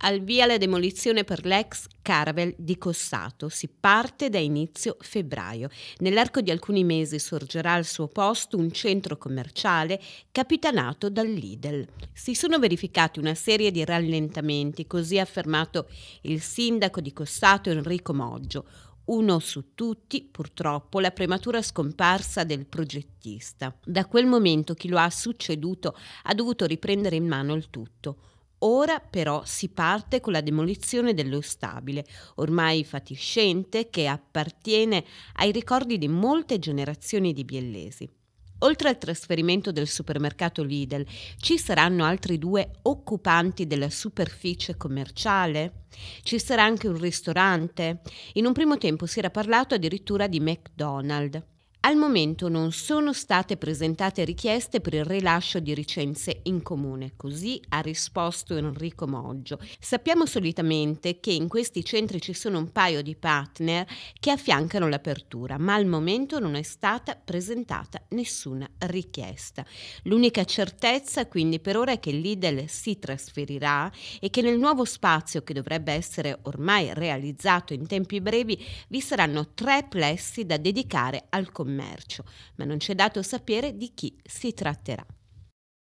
al via la demolizione per l'ex Caravel di Cossato. Si parte da inizio febbraio. Nell'arco di alcuni mesi sorgerà al suo posto un centro commerciale capitanato dal Lidl. Si sono verificati una serie di rallentamenti, così ha affermato il sindaco di Cossato Enrico Moggio. Uno su tutti, purtroppo, la prematura scomparsa del progettista. Da quel momento chi lo ha succeduto ha dovuto riprendere in mano il tutto Ora però si parte con la demolizione dello stabile, ormai fatiscente, che appartiene ai ricordi di molte generazioni di biellesi. Oltre al trasferimento del supermercato Lidl, ci saranno altri due occupanti della superficie commerciale? Ci sarà anche un ristorante? In un primo tempo si era parlato addirittura di McDonald's. Al momento non sono state presentate richieste per il rilascio di licenze in comune, così ha risposto Enrico Moggio. Sappiamo solitamente che in questi centri ci sono un paio di partner che affiancano l'apertura, ma al momento non è stata presentata nessuna richiesta. L'unica certezza quindi per ora è che l'IDEL si trasferirà e che nel nuovo spazio che dovrebbe essere ormai realizzato in tempi brevi vi saranno tre plessi da dedicare al commercio commercio, ma non c'è dato sapere di chi si tratterà.